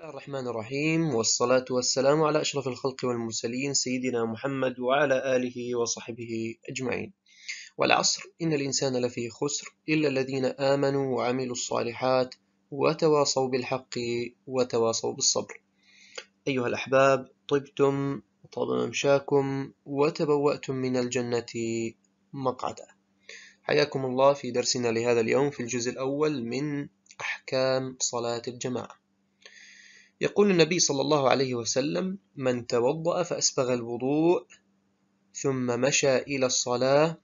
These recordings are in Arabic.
الله الرحمن الرحيم والصلاة والسلام على أشرف الخلق والمرسلين سيدنا محمد وعلى آله وصحبه أجمعين والعصر إن الإنسان لفي خسر إلا الذين آمنوا وعملوا الصالحات وتواصوا بالحق وتواصوا بالصبر أيها الأحباب طبتم وطاب ممشاكم وتبوأتم من الجنة مقعدا حياكم الله في درسنا لهذا اليوم في الجزء الأول من أحكام صلاة الجماعة يقول النبي صلى الله عليه وسلم من توضأ فأسبغ الوضوء ثم مشى إلى الصلاة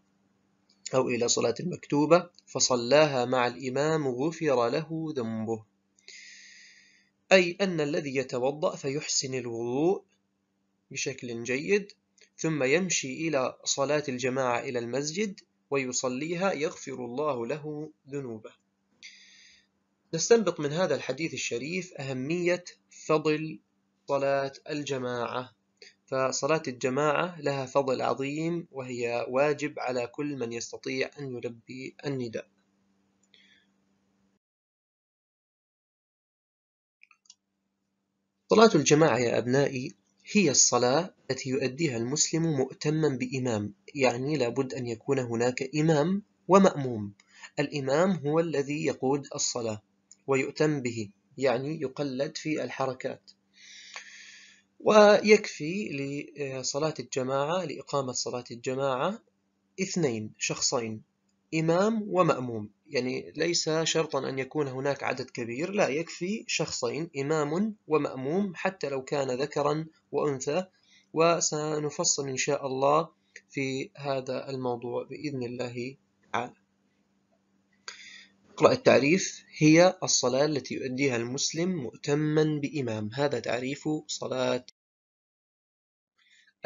أو إلى صلاة مكتوبة فصلاها مع الإمام غفر له ذنبه أي أن الذي يتوضأ فيحسن الوضوء بشكل جيد ثم يمشي إلى صلاة الجماعة إلى المسجد ويصليها يغفر الله له ذنوبه نستنبط من هذا الحديث الشريف أهمية فضل صلاة الجماعة فصلاة الجماعة لها فضل عظيم وهي واجب على كل من يستطيع أن يلبي النداء صلاة الجماعة يا أبنائي هي الصلاة التي يؤديها المسلم مؤتما بإمام يعني لابد أن يكون هناك إمام ومأموم الإمام هو الذي يقود الصلاة ويؤتم به يعني يقلد في الحركات ويكفي لصلاة الجماعة لإقامة صلاة الجماعة اثنين شخصين إمام ومأموم يعني ليس شرطا أن يكون هناك عدد كبير لا يكفي شخصين إمام ومأموم حتى لو كان ذكرا وأنثى وسنفصل إن شاء الله في هذا الموضوع بإذن الله تعالى اقرأ التعريف هي الصلاة التي يؤديها المسلم مؤتما بإمام هذا تعريف صلاة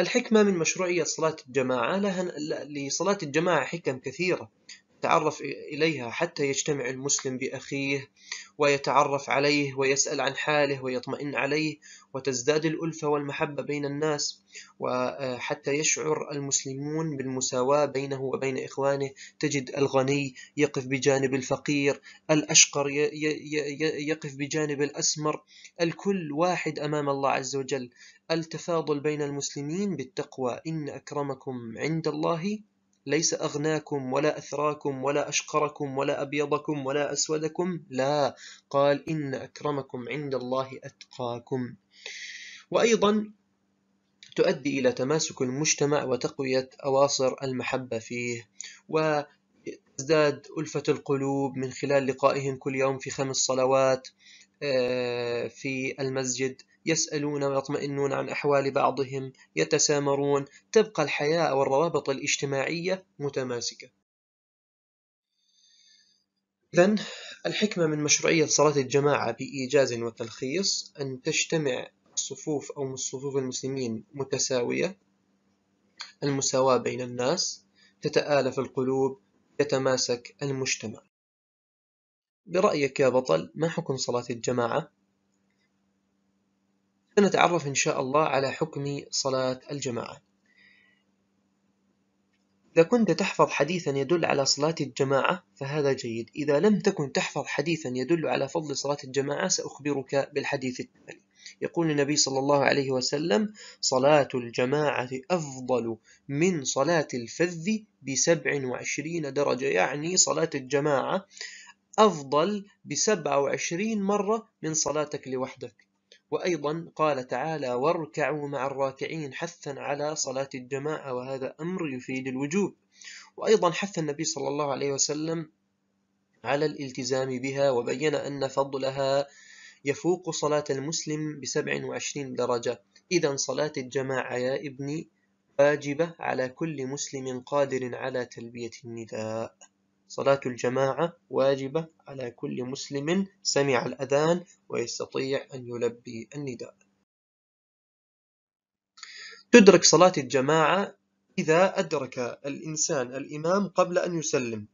الحكمة من مشروعية صلاة الجماعة لها لصلاة الجماعة حكم كثيرة تعرف إليها حتى يجتمع المسلم بأخيه ويتعرف عليه ويسأل عن حاله ويطمئن عليه وتزداد الألفة والمحبة بين الناس وحتى يشعر المسلمون بالمساواة بينه وبين إخوانه تجد الغني يقف بجانب الفقير الأشقر يقف بجانب الأسمر الكل واحد أمام الله عز وجل التفاضل بين المسلمين بالتقوى إن أكرمكم عند الله ليس أغناكم ولا أثراكم ولا أشقركم ولا أبيضكم ولا أسودكم لا قال إن أكرمكم عند الله أتقاكم وأيضا تؤدي إلى تماسك المجتمع وتقوية أواصر المحبة فيه ازداد ألفة القلوب من خلال لقائهم كل يوم في خمس صلوات آه، في المسجد يسألون ويطمئنون عن أحوال بعضهم يتسامرون تبقى الحياة والروابط الاجتماعية متماسكة إذا الحكمة من مشروعية صلاة الجماعة بإيجاز وتلخيص أن تجتمع الصفوف أو صفوف المسلمين متساوية المساواة بين الناس تتآلف القلوب يتماسك المجتمع برأيك يا بطل ما حكم صلاة الجماعة؟ سنتعرف إن شاء الله على حكم صلاة الجماعة إذا كنت تحفظ حديثا يدل على صلاة الجماعة فهذا جيد إذا لم تكن تحفظ حديثا يدل على فضل صلاة الجماعة سأخبرك بالحديث التالي يقول النبي صلى الله عليه وسلم صلاة الجماعة أفضل من صلاة الفذ بسبع وعشرين درجة يعني صلاة الجماعة أفضل بسبع وعشرين مرة من صلاتك لوحدك وأيضا قال تعالى واركعوا مع الراكعين حثا على صلاة الجماعة وهذا أمر يفيد الوجوب وأيضا حث النبي صلى الله عليه وسلم على الالتزام بها وبين أن فضلها يفوق صلاة المسلم بسبع وعشرين درجة إذا صلاة الجماعة يا ابني واجبة على كل مسلم قادر على تلبية النداء صلاة الجماعة واجبة على كل مسلم سمع الأذان ويستطيع أن يلبي النداء تدرك صلاة الجماعة إذا أدرك الإنسان الإمام قبل أن يسلم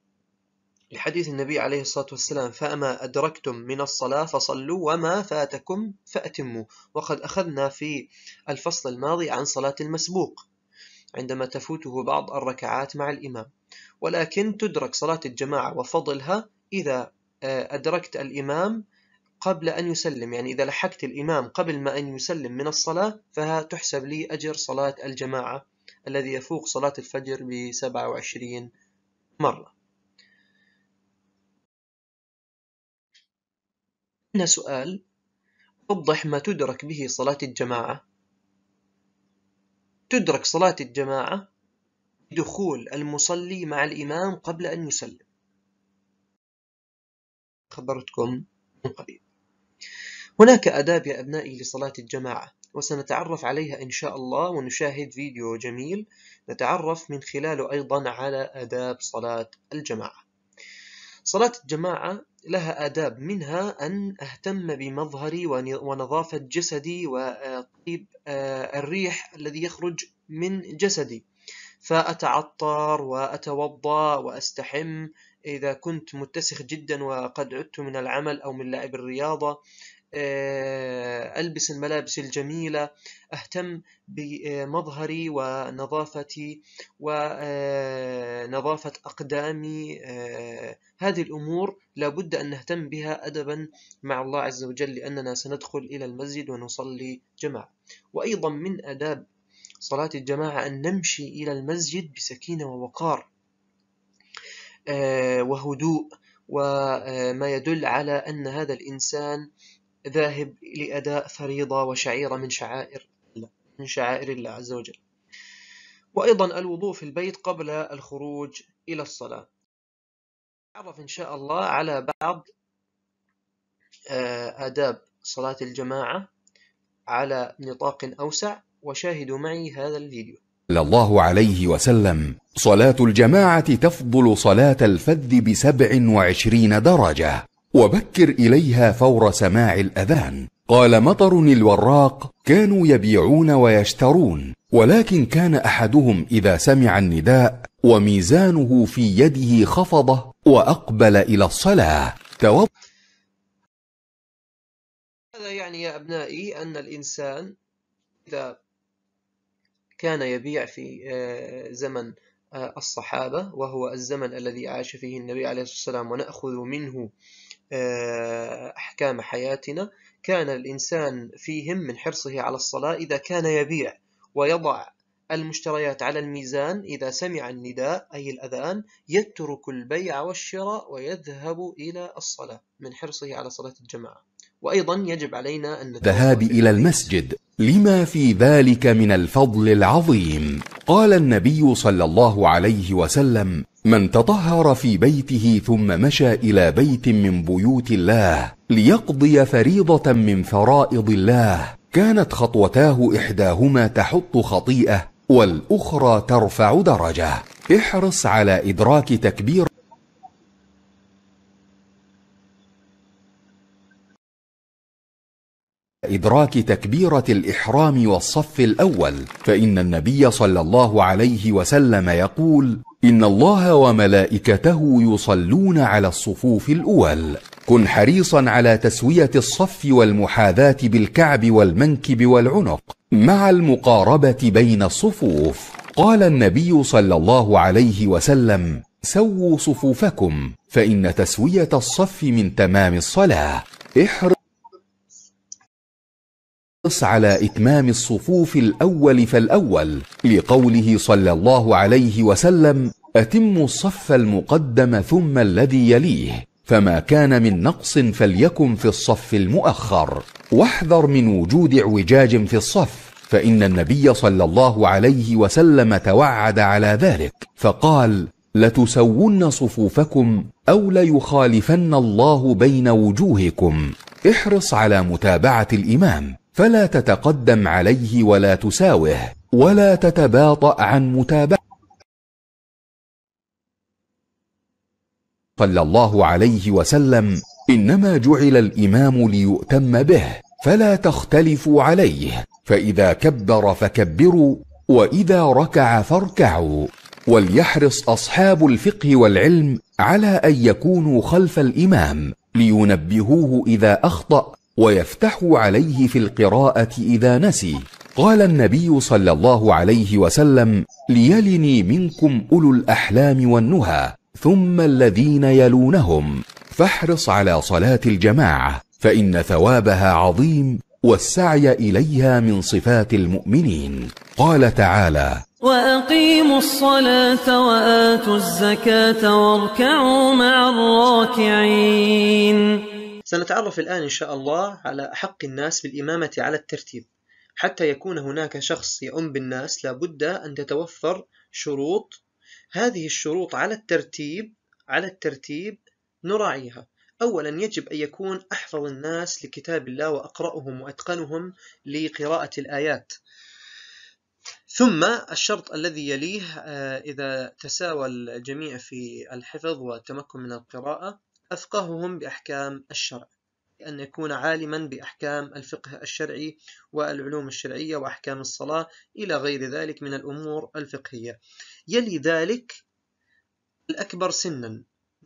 لحديث النبي عليه الصلاة والسلام فأما أدركتم من الصلاة فصلوا وما فاتكم فأتموا وقد أخذنا في الفصل الماضي عن صلاة المسبوق عندما تفوته بعض الركعات مع الإمام ولكن تدرك صلاة الجماعة وفضلها إذا آه، أدركت الإمام قبل أن يسلم يعني إذا لحقت الإمام قبل ما أن يسلم من الصلاة فها تحسب لي أجر صلاة الجماعة الذي يفوق صلاة الفجر ب 27 مرة هنا سؤال وضح ما تدرك به صلاة الجماعة تدرك صلاة الجماعة دخول المصلي مع الإمام قبل أن يسلم خبرتكم من قريب هناك آداب يا أبنائي لصلاة الجماعة وسنتعرف عليها إن شاء الله ونشاهد فيديو جميل نتعرف من خلاله أيضا على آداب صلاة الجماعة صلاة الجماعة لها آداب منها أن أهتم بمظهري ونظافة جسدي وطيب آه، الريح الذي يخرج من جسدي فأتعطر وأتوضأ وأستحم إذا كنت متسخ جدا وقد عدت من العمل أو من لعب الرياضة آه، ألبس الملابس الجميلة أهتم بمظهري ونظافتي ونظافة آه، أقدامي آه، هذه الأمور لابد أن نهتم بها أدبا مع الله عز وجل لأننا سندخل إلى المسجد ونصلي جماعة وأيضا من أداب صلاة الجماعة أن نمشي إلى المسجد بسكينة ووقار آه، وهدوء وما يدل على أن هذا الإنسان ذاهب لأداء فريضة وشعيرة من شعائر الله من شعائر الله عز وجل وأيضا الوضوء في البيت قبل الخروج إلى الصلاة نتعرف إن شاء الله على بعض آه، آداب صلاة الجماعة على نطاق أوسع وشاهدوا معي هذا الفيديو صلى الله عليه وسلم صلاة الجماعة تفضل صلاة الفذ بسبع وعشرين درجة وبكر إليها فور سماع الأذان قال مطر الوراق كانوا يبيعون ويشترون ولكن كان أحدهم إذا سمع النداء وميزانه في يده خفضه وأقبل إلى الصلاة توب هذا يعني يا أبنائي أن الإنسان إذا كان يبيع في آه، زمن آه، الصحابة وهو الزمن الذي عاش فيه النبي عليه الصلاة والسلام ونأخذ منه آه، أحكام حياتنا كان الإنسان فيهم من حرصه على الصلاة إذا كان يبيع ويضع المشتريات على الميزان إذا سمع النداء أي الأذان يترك البيع والشراء ويذهب إلى الصلاة من حرصه على صلاة الجماعة وأيضا يجب علينا أن الذهاب إلى المسجد لما في ذلك من الفضل العظيم قال النبي صلى الله عليه وسلم من تطهر في بيته ثم مشى إلى بيت من بيوت الله ليقضي فريضة من فرائض الله كانت خطوتاه إحداهما تحط خطيئة والأخرى ترفع درجة احرص على إدراك تكبير إدراك تكبيرة الإحرام والصف الأول فإن النبي صلى الله عليه وسلم يقول إن الله وملائكته يصلون على الصفوف الأول كن حريصا على تسوية الصف والمحاذاة بالكعب والمنكب والعنق مع المقاربة بين الصفوف قال النبي صلى الله عليه وسلم سووا صفوفكم فإن تسوية الصف من تمام الصلاة احرص احرص على إتمام الصفوف الأول فالأول لقوله صلى الله عليه وسلم أتم الصف المقدم ثم الذي يليه فما كان من نقص فليكن في الصف المؤخر واحذر من وجود اعوجاج في الصف فإن النبي صلى الله عليه وسلم توعد على ذلك فقال لتسون صفوفكم أو ليخالفن الله بين وجوهكم احرص على متابعة الإمام فلا تتقدم عليه ولا تساوه ولا تتباطا عن متابعه صلى الله عليه وسلم انما جعل الامام ليؤتم به فلا تختلفوا عليه فاذا كبر فكبروا واذا ركع فاركعوا وليحرص اصحاب الفقه والعلم على ان يكونوا خلف الامام لينبهوه اذا اخطا ويفتح عليه في القراءه اذا نسي قال النبي صلى الله عليه وسلم ليلني منكم اولو الاحلام والنهى ثم الذين يلونهم فاحرص على صلاه الجماعه فان ثوابها عظيم والسعي اليها من صفات المؤمنين قال تعالى واقيموا الصلاه واتوا الزكاه واركعوا مع الراكعين سنتعرف الآن إن شاء الله على حق الناس بالإمامة على الترتيب حتى يكون هناك شخص يؤم بالناس لابد أن تتوفر شروط هذه الشروط على الترتيب على الترتيب نراعيها أولا يجب أن يكون أحفظ الناس لكتاب الله وأقرأهم وأتقنهم لقراءة الآيات ثم الشرط الذي يليه آه، إذا تساوى الجميع في الحفظ والتمكن من القراءة أفقههم بأحكام الشرع أن يكون عالما بأحكام الفقه الشرعي والعلوم الشرعية وأحكام الصلاة إلى غير ذلك من الأمور الفقهية يلي ذلك الأكبر سنا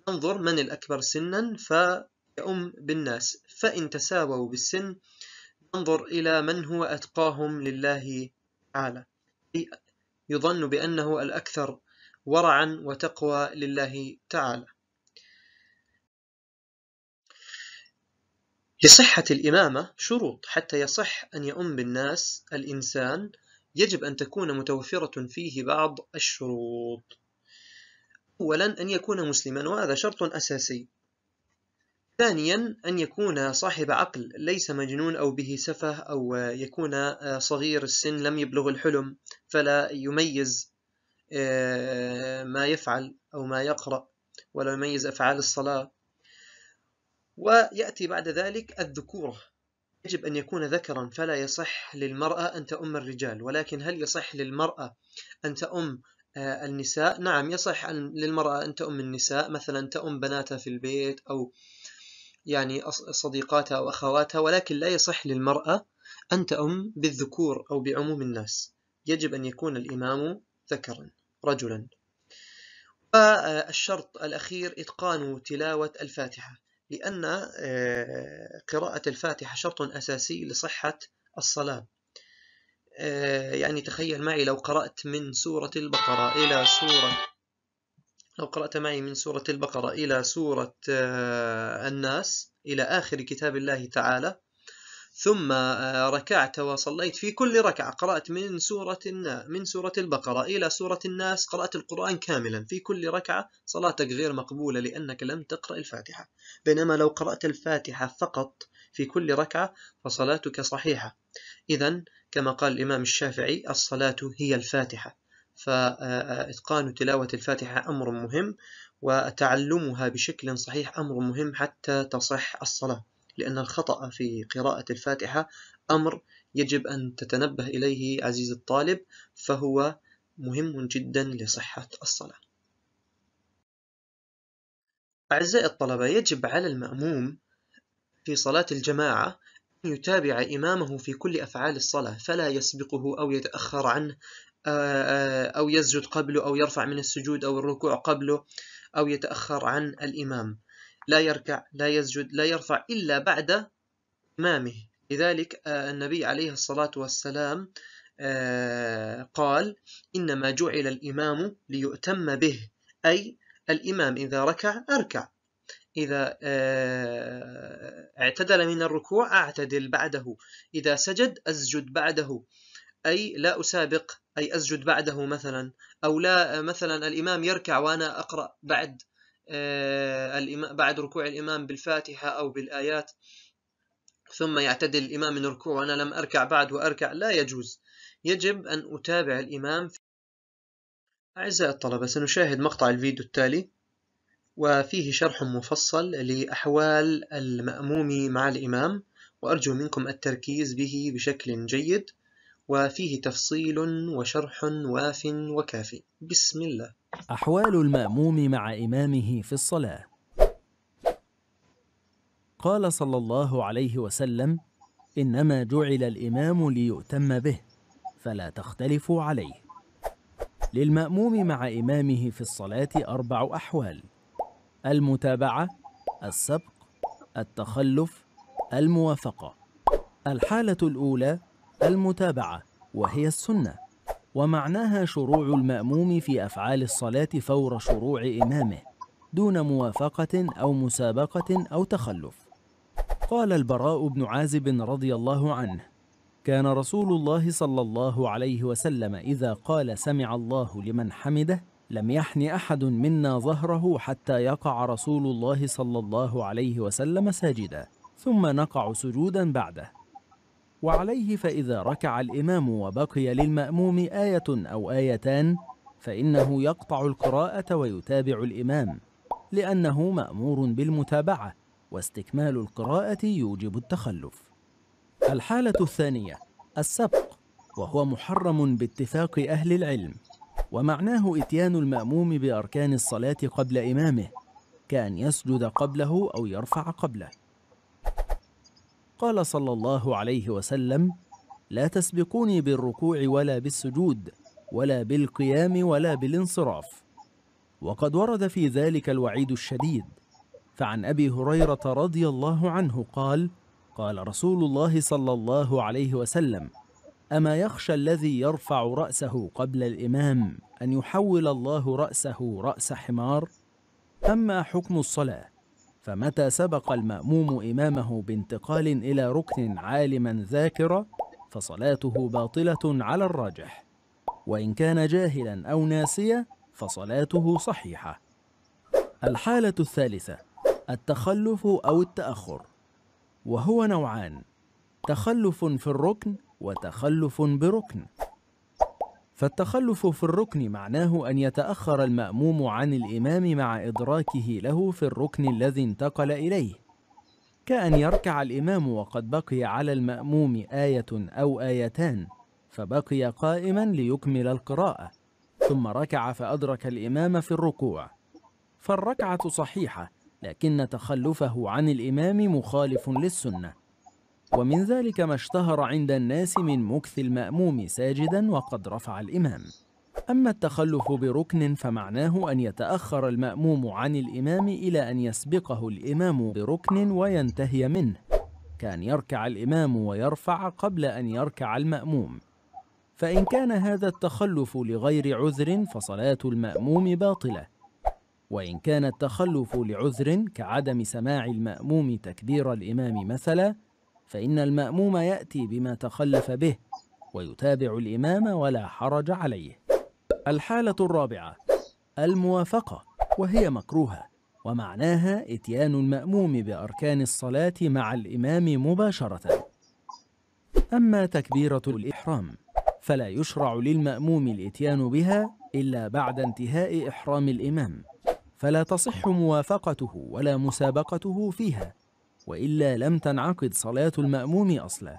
ننظر من الأكبر سنا فيؤم بالناس فإن تساووا بالسن ننظر إلى من هو أتقاهم لله تعالى يظن بأنه الأكثر ورعا وتقوى لله تعالى لصحة الإمامة شروط حتى يصح أن يؤم بالناس الإنسان يجب أن تكون متوفرة فيه بعض الشروط أولا أن يكون مسلما وهذا شرط أساسي ثانيا أن يكون صاحب عقل ليس مجنون أو به سفه أو يكون صغير السن لم يبلغ الحلم فلا يميز آه، ما يفعل أو ما يقرأ ولا يميز أفعال الصلاة ويأتي بعد ذلك الذكورة يجب أن يكون ذكرا فلا يصح للمرأة أن تؤم الرجال ولكن هل يصح للمرأة أن تؤم آه، النساء؟ نعم يصح أن للمرأة أن تؤم النساء مثلا تؤم بناتها في البيت أو يعني صديقاتها أو أخواتها ولكن لا يصح للمرأة أن تؤم بالذكور أو بعموم الناس يجب أن يكون الإمام ذكرا رجلا والشرط الأخير إتقان تلاوة الفاتحة لأن آه، قراءة الفاتحة شرط أساسي لصحة الصلاة آه، يعني تخيل معي لو قرأت من سورة البقرة إلى سورة لو قرأت معي من سورة البقرة إلى سورة آه، الناس إلى آخر كتاب الله تعالى ثم آه، ركعت وصليت في كل ركعة قرأت من سورة من سورة البقرة إلى سورة الناس قرأت القرآن كاملا في كل ركعة صلاتك غير مقبولة لأنك لم تقرأ الفاتحة بينما لو قرأت الفاتحة فقط في كل ركعة فصلاتك صحيحة إذا كما قال الإمام الشافعي الصلاة هي الفاتحة فإتقان آه، آه، تلاوة الفاتحة أمر مهم وتعلمها بشكل صحيح أمر مهم حتى تصح الصلاة لأن الخطأ في قراءة الفاتحة أمر يجب أن تتنبه إليه عزيز الطالب فهو مهم جدا لصحة الصلاة أعزائي الطلبة يجب على المأموم في صلاة الجماعة أن يتابع إمامه في كل أفعال الصلاة فلا يسبقه أو يتأخر عنه آه، آه، أو يسجد قبله أو يرفع من السجود أو الركوع قبله أو يتأخر عن الإمام لا يركع لا يسجد لا يرفع إلا بعد إمامه لذلك آه، النبي عليه الصلاة والسلام آه، قال إنما جعل الإمام ليؤتم به أي الإمام إذا ركع أركع إذا آه، اعتدل من الركوع أعتدل بعده إذا سجد أسجد بعده أي لا أسابق أي أسجد بعده مثلا أو لا مثلا الإمام يركع وأنا أقرأ بعد آه، بعد ركوع الإمام بالفاتحة أو بالآيات ثم يعتدل الإمام من ركوع وأنا لم أركع بعد وأركع لا يجوز يجب أن أتابع الإمام في أعزائي الطلبة سنشاهد مقطع الفيديو التالي وفيه شرح مفصل لأحوال المأموم مع الإمام وأرجو منكم التركيز به بشكل جيد وفيه تفصيل وشرح واف وكاف بسم الله أحوال المأموم مع إمامه في الصلاة قال صلى الله عليه وسلم إنما جعل الإمام ليؤتم به فلا تختلفوا عليه للمأموم مع إمامه في الصلاة أربع أحوال المتابعة السبق التخلف الموافقة الحالة الأولى المتابعة وهي السنة ومعناها شروع المأموم في أفعال الصلاة فور شروع إمامه دون موافقة أو مسابقة أو تخلف قال البراء بن عازب رضي الله عنه كان رسول الله صلى الله عليه وسلم إذا قال سمع الله لمن حمده لم يحن أحد منا ظهره حتى يقع رسول الله صلى الله عليه وسلم ساجدا ثم نقع سجودا بعده وعليه فإذا ركع الإمام وبقي للمأموم آية أو آيتان فإنه يقطع القراءة ويتابع الإمام لأنه مأمور بالمتابعة واستكمال القراءة يوجب التخلف الحالة الثانية السبق وهو محرم باتفاق أهل العلم ومعناه إتيان المأموم بأركان الصلاة قبل إمامه كأن يسجد قبله أو يرفع قبله قال صلى الله عليه وسلم لا تسبقوني بالركوع ولا بالسجود ولا بالقيام ولا بالانصراف وقد ورد في ذلك الوعيد الشديد فعن ابي هريره رضي الله عنه قال قال رسول الله صلى الله عليه وسلم اما يخشى الذي يرفع راسه قبل الامام ان يحول الله راسه راس حمار اما حكم الصلاه فمتى سبق المأموم إمامه بانتقال إلى ركن عالما ذاكره فصلاته باطلة على الراجح وإن كان جاهلا أو ناسيا فصلاته صحيحة الحالة الثالثة التخلف أو التأخر وهو نوعان تخلف في الركن وتخلف بركن فالتخلف في الركن معناه أن يتأخر المأموم عن الإمام مع إدراكه له في الركن الذي انتقل إليه كأن يركع الإمام وقد بقي على المأموم آية أو آيتان فبقي قائما ليكمل القراءة ثم ركع فأدرك الإمام في الركوع فالركعة صحيحة لكن تخلفه عن الإمام مخالف للسنة ومن ذلك ما اشتهر عند الناس من مكث المأموم ساجدا وقد رفع الإمام أما التخلف بركن فمعناه أن يتأخر المأموم عن الإمام إلى أن يسبقه الإمام بركن وينتهي منه كان يركع الإمام ويرفع قبل أن يركع المأموم فإن كان هذا التخلف لغير عذر فصلاة المأموم باطلة وإن كان التخلف لعذر كعدم سماع المأموم تكبير الإمام مثلا فإن المأموم يأتي بما تخلف به ويتابع الإمام ولا حرج عليه الحالة الرابعة الموافقة وهي مكروهة ومعناها إتيان المأموم بأركان الصلاة مع الإمام مباشرة أما تكبيرة الإحرام فلا يشرع للمأموم الإتيان بها إلا بعد انتهاء إحرام الإمام فلا تصح موافقته ولا مسابقته فيها وإلا لم تنعقد صلاة المأموم أصلا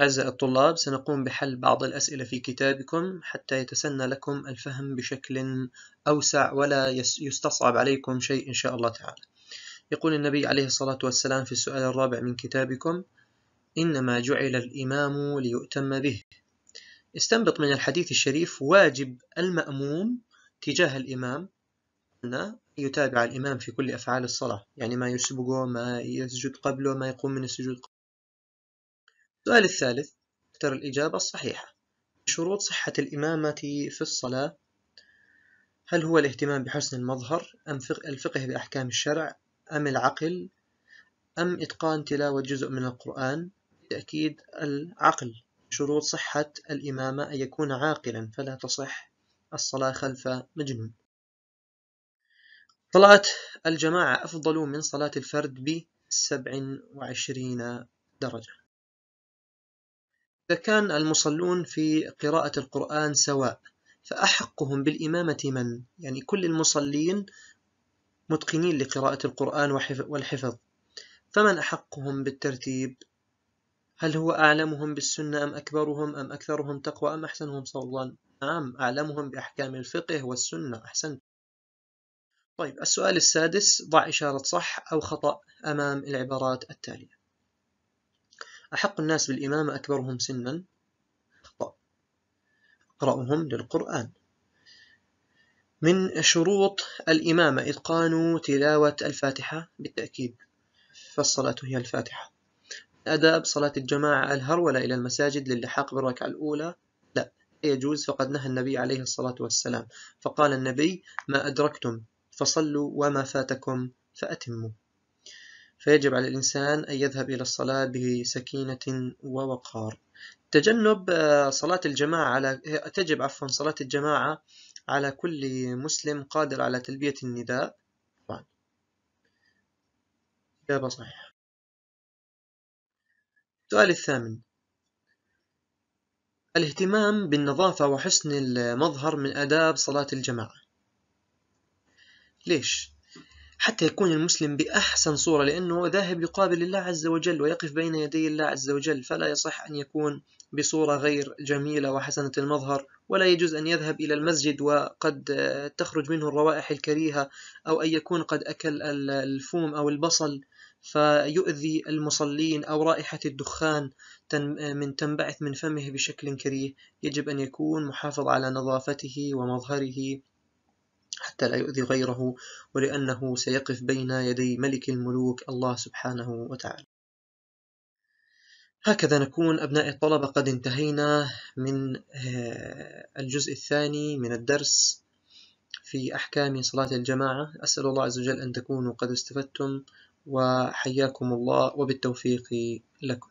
أعزائي الطلاب سنقوم بحل بعض الأسئلة في كتابكم حتى يتسنى لكم الفهم بشكل أوسع ولا يستصعب عليكم شيء إن شاء الله تعالى يقول النبي عليه الصلاة والسلام في السؤال الرابع من كتابكم إنما جعل الإمام ليؤتم به استنبط من الحديث الشريف واجب المأموم تجاه الإمام أن يتابع الإمام في كل أفعال الصلاة يعني ما يسبقه ما يسجد قبله ما يقوم من السجود السؤال الثالث اختر الإجابة الصحيحة شروط صحة الإمامة في الصلاة هل هو الاهتمام بحسن المظهر أم الفقه بأحكام الشرع أم العقل أم إتقان تلاوة جزء من القرآن بالتأكيد العقل شروط صحة الإمامة أن يكون عاقلا فلا تصح الصلاة خلف مجنون صلاة الجماعة أفضل من صلاة الفرد ب 27 درجة إذا كان المصلون في قراءة القرآن سواء فأحقهم بالإمامة من؟ يعني كل المصلين متقنين لقراءة القرآن والحفظ فمن أحقهم بالترتيب هل هو أعلمهم بالسنة أم أكبرهم أم أكثرهم تقوى أم أحسنهم صولا نعم أعلمهم بأحكام الفقه والسنة أحسنت طيب السؤال السادس ضع إشارة صح أو خطأ أمام العبارات التالية أحق الناس بالإمامة أكبرهم سنا خطأ أقرأهم للقرآن من شروط الإمامة إتقان تلاوة الفاتحة بالتأكيد فالصلاة هي الفاتحة آداب صلاة الجماعة الهرولة إلى المساجد للحاق بالركعة الأولى لا يجوز فقد نهى النبي عليه الصلاة والسلام فقال النبي ما أدركتم فصلوا وما فاتكم فأتموا فيجب على الإنسان أن يذهب إلى الصلاة بسكينة ووقار تجنب آه، صلاة الجماعة على تجب عفوا صلاة الجماعة على كل مسلم قادر على تلبية النداء طبعا إجابة صحيحة السؤال الثامن الاهتمام بالنظافة وحسن المظهر من آداب صلاة الجماعة ليش؟ حتى يكون المسلم بأحسن صورة لأنه ذاهب يقابل الله عز وجل ويقف بين يدي الله عز وجل فلا يصح أن يكون بصورة غير جميلة وحسنة المظهر ولا يجوز أن يذهب إلى المسجد وقد تخرج منه الروائح الكريهة أو أن يكون قد أكل الفوم أو البصل فيؤذي المصلين أو رائحة الدخان من تنبعث من فمه بشكل كريه يجب أن يكون محافظ على نظافته ومظهره حتى لا يؤذي غيره ولأنه سيقف بين يدي ملك الملوك الله سبحانه وتعالى هكذا نكون أبناء الطلبة قد انتهينا من آه، الجزء الثاني من الدرس في أحكام صلاة الجماعة أسأل الله عز وجل أن تكونوا قد استفدتم وحياكم الله وبالتوفيق لكم